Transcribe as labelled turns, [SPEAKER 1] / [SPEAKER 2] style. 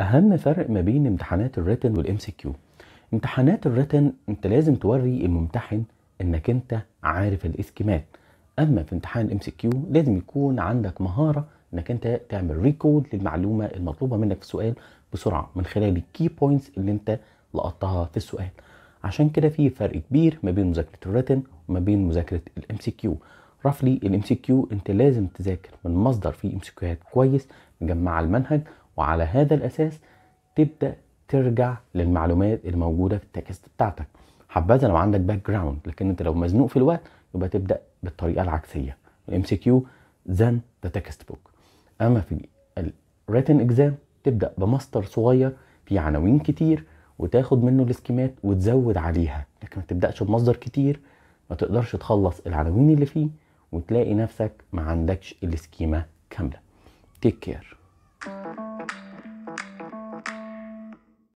[SPEAKER 1] اهم فرق ما بين امتحانات الريتن والام سي كيو امتحانات الريتن انت لازم توري الممتحن انك انت عارف الاسكيمات اما في امتحان الام سي كيو لازم يكون عندك مهاره انك انت تعمل ريكود للمعلومه المطلوبه منك في السؤال بسرعه من خلال الكي بوينتس اللي انت لقطتها في السؤال عشان كده في فرق كبير ما بين مذاكره الريتن وما بين مذاكره الام سي كيو رفلي الام سي كيو انت لازم تذاكر من مصدر فيه ام سي كيوات كويس مجمع المنهج وعلى هذا الأساس تبدأ ترجع للمعلومات الموجودة في التكست بتاعتك حبذا لو عندك باك جراوند لكن انت لو مزنوق في الوقت يبقى تبدأ بالطريقة العكسية الام سي كيو ذن ذا تكست بوك اما في الريتن اكزام تبدأ بمصدر صغير في عناوين كتير وتاخد منه الاسكيمات وتزود عليها لكن ما تبدأش بمصدر كتير ما تقدرش تخلص العناوين اللي فيه وتلاقي نفسك ما عندكش الاسكيمة كاملة تيك كير